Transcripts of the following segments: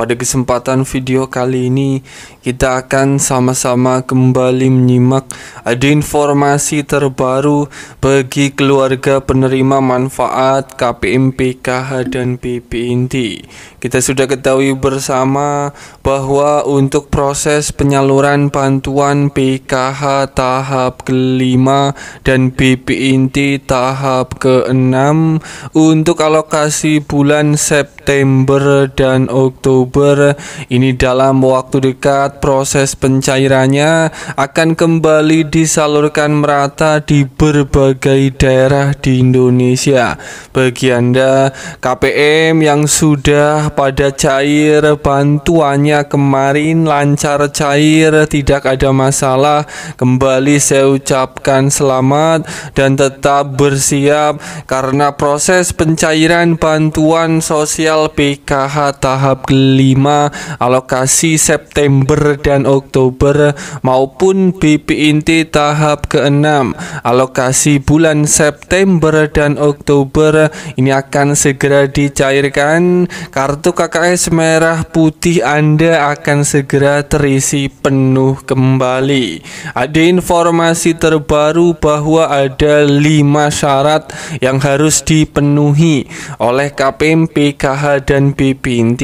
Pada kesempatan video kali ini kita akan sama-sama kembali menyimak ada informasi terbaru bagi keluarga penerima manfaat KPM PKH dan BPNT. Kita sudah ketahui bersama bahwa untuk proses penyaluran bantuan PKH tahap kelima dan BPNT tahap keenam untuk alokasi bulan September September dan Oktober ini dalam waktu dekat proses pencairannya akan kembali disalurkan merata di berbagai daerah di Indonesia. Bagi Anda KPM yang sudah pada cair bantuannya kemarin lancar cair tidak ada masalah kembali saya ucapkan selamat dan tetap bersiap karena proses pencairan bantuan sosial PKH tahap kelima alokasi September dan Oktober maupun BPNT tahap keenam alokasi bulan September dan Oktober ini akan segera dicairkan kartu KKS merah putih Anda akan segera terisi penuh kembali ada informasi terbaru bahwa ada lima syarat yang harus dipenuhi oleh KPM PKH BPKH dan BPNT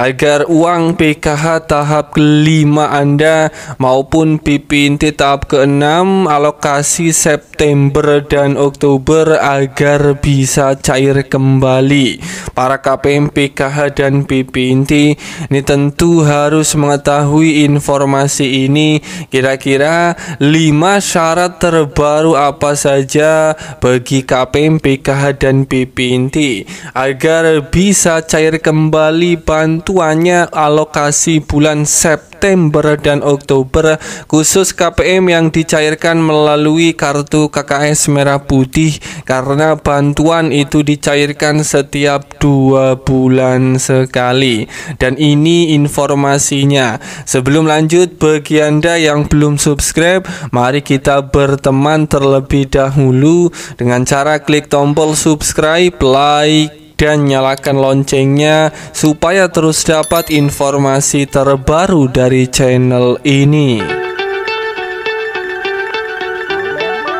agar uang PKH tahap kelima Anda maupun BPNT tahap keenam alokasi sep September dan Oktober agar bisa cair kembali. Para KPM, PKH, dan PPNT ini tentu harus mengetahui informasi ini kira-kira lima syarat terbaru apa saja bagi KPM, PKH, dan PPNT agar bisa cair kembali bantuannya alokasi bulan September September dan Oktober khusus KPM yang dicairkan melalui kartu KKS Merah Putih karena bantuan itu dicairkan setiap dua bulan sekali dan ini informasinya sebelum lanjut bagi anda yang belum subscribe mari kita berteman terlebih dahulu dengan cara klik tombol subscribe like dan nyalakan loncengnya supaya terus dapat informasi terbaru dari channel ini.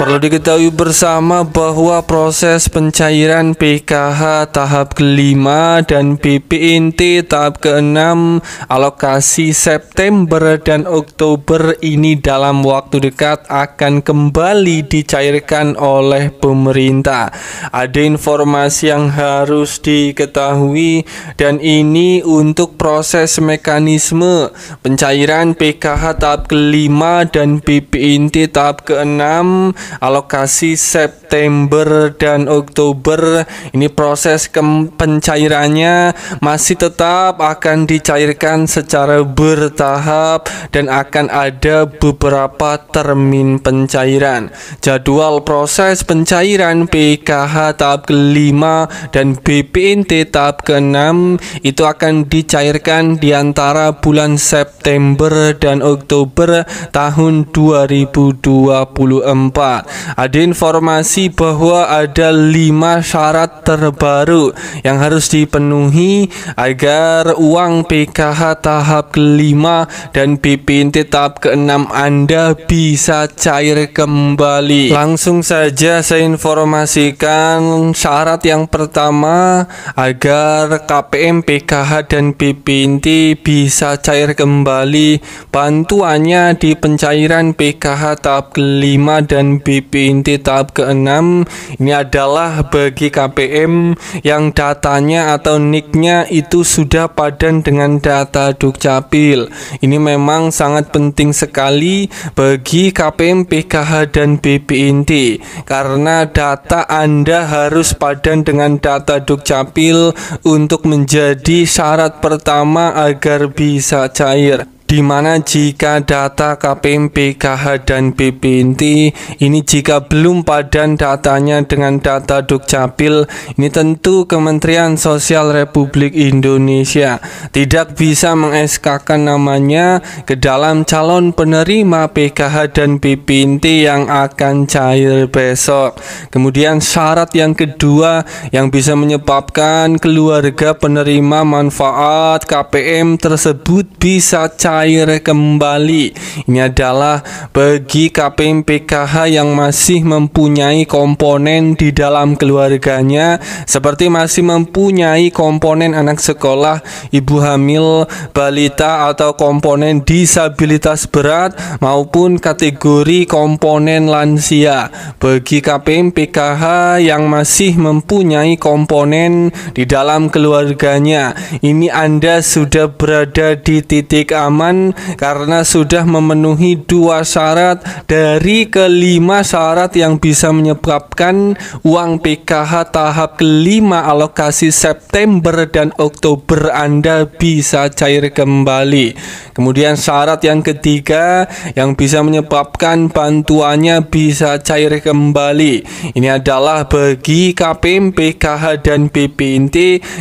Perlu diketahui bersama bahwa proses pencairan PKH tahap kelima dan Inti tahap keenam alokasi September dan Oktober ini dalam waktu dekat akan kembali dicairkan oleh pemerintah. Ada informasi yang harus diketahui dan ini untuk proses mekanisme pencairan PKH tahap kelima dan Inti tahap keenam alokasi September dan Oktober ini proses pencairannya masih tetap akan dicairkan secara bertahap dan akan ada beberapa termin pencairan. Jadwal proses pencairan PKH tahap kelima dan BPNT tahap keenam itu akan dicairkan di antara bulan September dan Oktober tahun 2024. Pak, ada informasi bahwa ada lima syarat terbaru yang harus dipenuhi agar uang PKH tahap kelima dan BPNT tahap keenam Anda bisa cair kembali. Langsung saja saya informasikan syarat yang pertama agar KPM PKH dan BPNT bisa cair kembali bantuannya di pencairan PKH tahap kelima dan BPNT BP inti tahap ke-6 ini adalah bagi KPM yang datanya atau nicknya itu sudah padan dengan data Dukcapil. Ini memang sangat penting sekali bagi KPM PKH dan BP inti karena data Anda harus padan dengan data Dukcapil untuk menjadi syarat pertama agar bisa cair di mana jika data KPM, PKH, dan BPNT ini jika belum padan datanya dengan data Dukcapil ini tentu Kementerian Sosial Republik Indonesia tidak bisa mengeskahkan namanya ke dalam calon penerima PKH dan BPNT yang akan cair besok kemudian syarat yang kedua yang bisa menyebabkan keluarga penerima manfaat KPM tersebut bisa cair Air kembali. Ini adalah bagi KPM PKH yang masih mempunyai komponen di dalam keluarganya seperti masih mempunyai komponen anak sekolah, ibu hamil, balita atau komponen disabilitas berat maupun kategori komponen lansia. Bagi KPM PKH yang masih mempunyai komponen di dalam keluarganya, ini Anda sudah berada di titik aman karena sudah memenuhi dua syarat dari kelima syarat yang bisa menyebabkan uang PKH tahap kelima alokasi September dan Oktober Anda bisa cair kembali. Kemudian syarat yang ketiga yang bisa menyebabkan bantuannya bisa cair kembali. Ini adalah bagi KPM PKH dan BPNT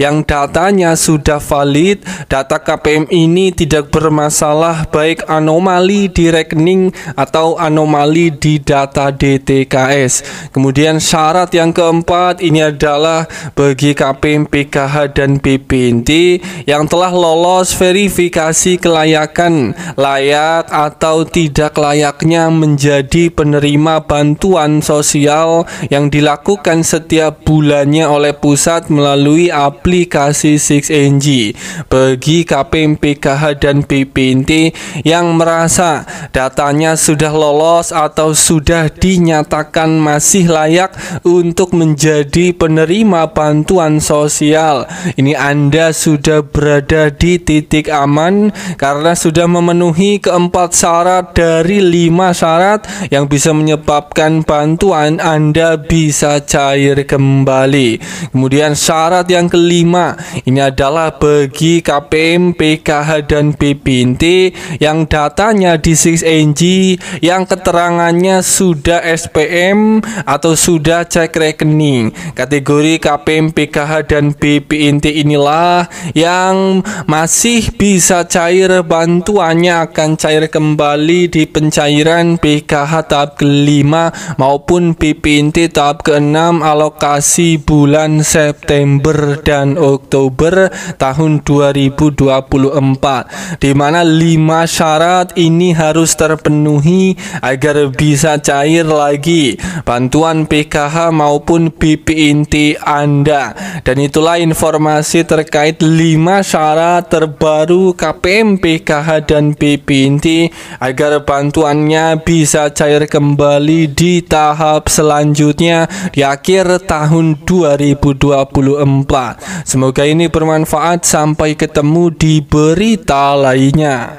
yang datanya sudah valid, data KPM ini tidak bermasalah masalah baik anomali di rekening atau anomali di data DTKS. Kemudian syarat yang keempat ini adalah bagi KPM PKH dan BPNT yang telah lolos verifikasi kelayakan layak atau tidak layaknya menjadi penerima bantuan sosial yang dilakukan setiap bulannya oleh pusat melalui aplikasi 6NG bagi KPM PKH dan BPNT binti yang merasa datanya sudah lolos atau sudah dinyatakan masih layak untuk menjadi penerima bantuan sosial. Ini Anda sudah berada di titik aman karena sudah memenuhi keempat syarat dari lima syarat yang bisa menyebabkan bantuan Anda bisa cair kembali. Kemudian syarat yang kelima ini adalah bagi KPM, PKH dan PPN inti yang datanya di 6NG yang keterangannya sudah SPM atau sudah cek rekening kategori KPM PKH dan BPNT inilah yang masih bisa cair bantuannya akan cair kembali di pencairan PKH tahap kelima maupun BPNT tahap keenam alokasi bulan September dan Oktober tahun 2024 di mana mana lima syarat ini harus terpenuhi agar bisa cair lagi bantuan PKH maupun BPNT Anda. Dan itulah informasi terkait lima syarat terbaru KPM PKH dan BPNT agar bantuannya bisa cair kembali di tahap selanjutnya di akhir tahun 2024. Semoga ini bermanfaat. Sampai ketemu di berita lainnya selanjutnya.